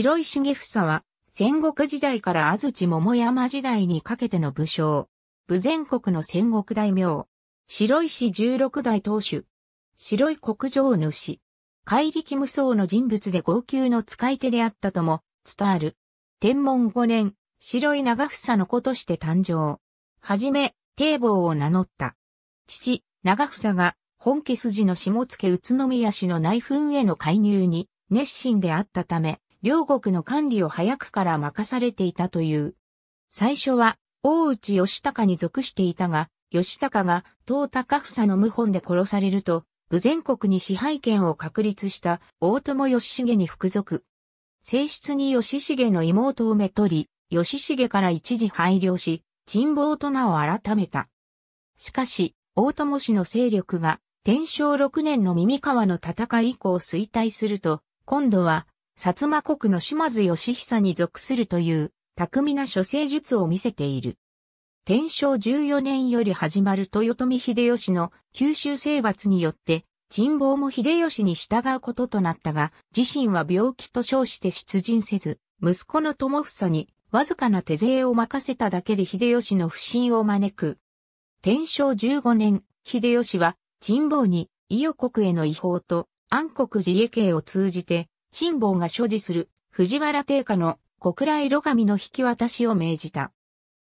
白石重房は、戦国時代から安土桃山時代にかけての武将。武全国の戦国大名。白石十六代当主。白い国城主。怪力無双の人物で号泣の使い手であったとも、伝わる。天文五年、白い長房の子として誕生。はじめ、堤防を名乗った。父、長房が、本家筋の下野宇都宮氏の内紛への介入に、熱心であったため、両国の管理を早くから任されていたという。最初は、大内義高に属していたが、義高が東高房の謀反で殺されると、武全国に支配権を確立した大友義重に服属。正室に義重の妹をめとり、義重から一時配慮し、沈暴と名を改めた。しかし、大友氏の勢力が、天正6年の耳川の戦い以降衰退すると、今度は薩摩国の島津義久に属するという巧みな処世術を見せている。天正14年より始まる豊臣秀吉の九州征伐によって、陳亡も秀吉に従うこととなったが、自身は病気と称して出陣せず、息子の友房にわずかな手勢を任せただけで秀吉の不信を招く。天正15年、秀吉は陳亡に伊予国への違法と安国自衛慶を通じて辛抱が所持する藤原定家の小倉色紙の引き渡しを命じた。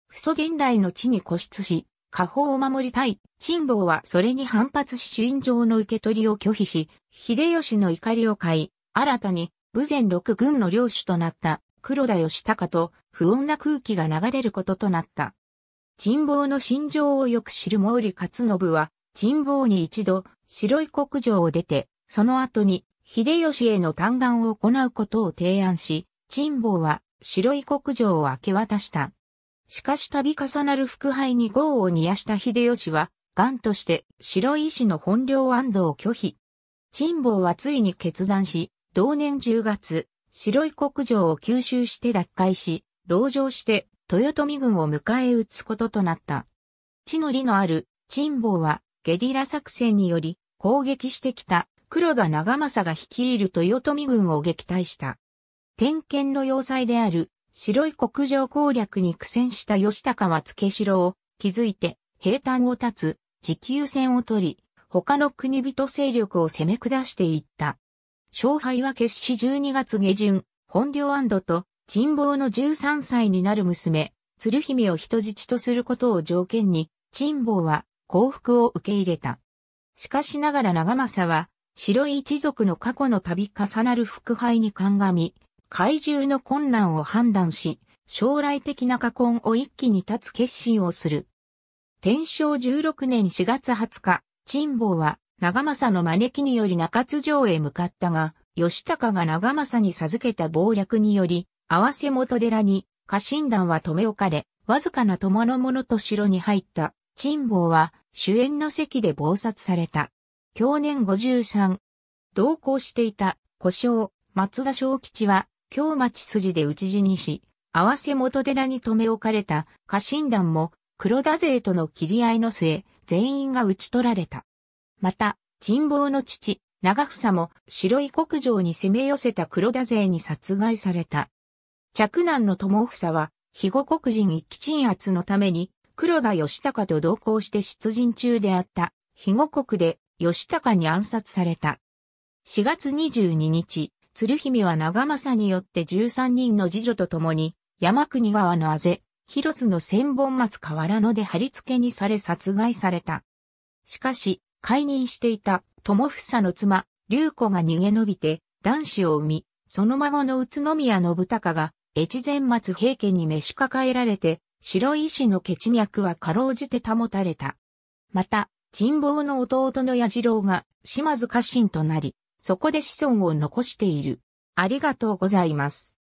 不祖現来の地に固執し、家宝を守りたい。辛抱はそれに反発し心情の受け取りを拒否し、秀吉の怒りを買い、新たに武前六軍の領主となった黒田義高と不穏な空気が流れることとなった。沈望の心情をよく知る毛利勝信は、沈望に一度白い国城を出て、その後に秀吉への嘆願を行うことを提案し、陳坊は白い国城を明け渡した。しかし度重なる腹敗に豪を煮やした秀吉は、癌として白い石の本領安堵を拒否。陳坊はついに決断し、同年10月、白い国城を吸収して脱会し、籠城して豊臣軍を迎え撃つこととなった。地の利のある陳坊はゲリラ作戦により攻撃してきた黒田長政が率いる豊臣軍を撃退した。天権の要塞である白い国上攻略に苦戦した吉高は付城を築いて平坦を立つ持久戦を取り、他の国人勢力を攻め下していった。勝敗は決死12月下旬、本領安堵と人望の13歳になる娘、鶴姫を人質とすることを条件に、陳望は降伏を受け入れた。しかしながら長政は白い一族の過去の度重なる腹敗に鑑み、怪獣の困難を判断し、将来的な禍根を一気に立つ決心をする。天正16年4月20日、陳坊は長政の招きにより中津城へ向かったが、吉高が長政に授けた謀略により、合わせ元寺に家臣団は留め置かれ、わずかな友の者と城に入った。陳坊は主演の席で謀殺された。享年53。同行していた、故障、松田正吉は、京町筋で討ち死にし、合わせ元寺に留め置かれた家臣団も黒田勢との切り合いの末、全員が討ち取られた。また、人望の父、長房も白い国城に攻め寄せた黒田勢に殺害された。着難の友房は、肥後国人一騎鎮圧のために、黒田義高と同行して出陣中であった、肥後国で義高に暗殺された。4月22日、鶴姫は長政によって13人の次女と共に、山国川のあぜ、広津の千本松河原野で貼り付けにされ殺害された。しかし、解任していた友房の妻、龍子が逃げ延びて、男子を産み、その孫の宇都宮信孝が、越前松平家に召し抱えられて、白石の血脈は過労じて保たれた。また、陳保の弟の矢次郎が島津家臣となり、そこで子孫を残している。ありがとうございます。